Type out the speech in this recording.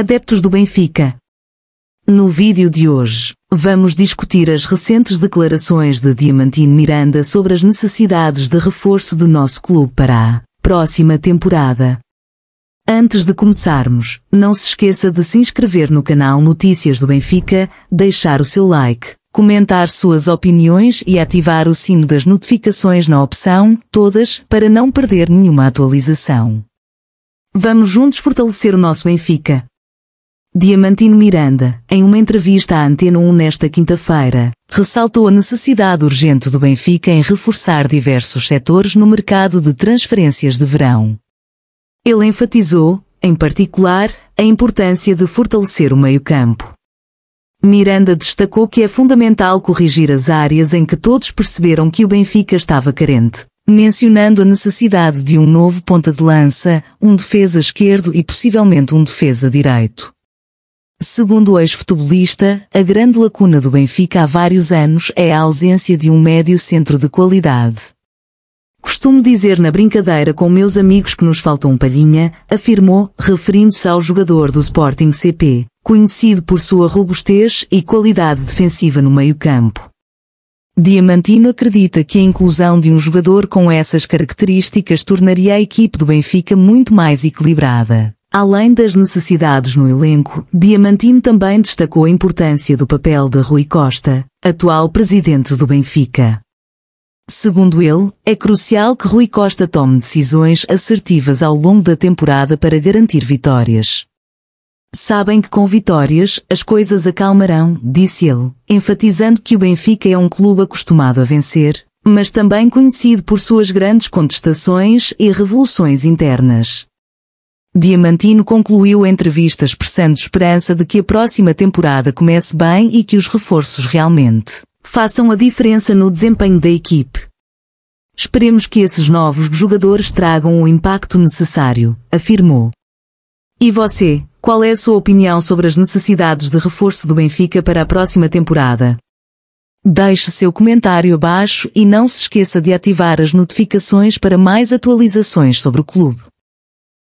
adeptos do Benfica. No vídeo de hoje, vamos discutir as recentes declarações de Diamantino Miranda sobre as necessidades de reforço do nosso clube para a próxima temporada. Antes de começarmos, não se esqueça de se inscrever no canal Notícias do Benfica, deixar o seu like, comentar suas opiniões e ativar o sino das notificações na opção Todas para não perder nenhuma atualização. Vamos juntos fortalecer o nosso Benfica. Diamantino Miranda, em uma entrevista à Antena 1 nesta quinta-feira, ressaltou a necessidade urgente do Benfica em reforçar diversos setores no mercado de transferências de verão. Ele enfatizou, em particular, a importância de fortalecer o meio-campo. Miranda destacou que é fundamental corrigir as áreas em que todos perceberam que o Benfica estava carente, mencionando a necessidade de um novo ponta de lança, um defesa esquerdo e possivelmente um defesa direito. Segundo o ex-futebolista, a grande lacuna do Benfica há vários anos é a ausência de um médio centro de qualidade. Costumo dizer na brincadeira com meus amigos que nos falta um palhinha, afirmou, referindo-se ao jogador do Sporting CP, conhecido por sua robustez e qualidade defensiva no meio-campo. Diamantino acredita que a inclusão de um jogador com essas características tornaria a equipe do Benfica muito mais equilibrada. Além das necessidades no elenco, Diamantino também destacou a importância do papel de Rui Costa, atual presidente do Benfica. Segundo ele, é crucial que Rui Costa tome decisões assertivas ao longo da temporada para garantir vitórias. Sabem que com vitórias as coisas acalmarão, disse ele, enfatizando que o Benfica é um clube acostumado a vencer, mas também conhecido por suas grandes contestações e revoluções internas. Diamantino concluiu a entrevista expressando esperança de que a próxima temporada comece bem e que os reforços realmente façam a diferença no desempenho da equipe. Esperemos que esses novos jogadores tragam o impacto necessário, afirmou. E você, qual é a sua opinião sobre as necessidades de reforço do Benfica para a próxima temporada? Deixe seu comentário abaixo e não se esqueça de ativar as notificações para mais atualizações sobre o clube.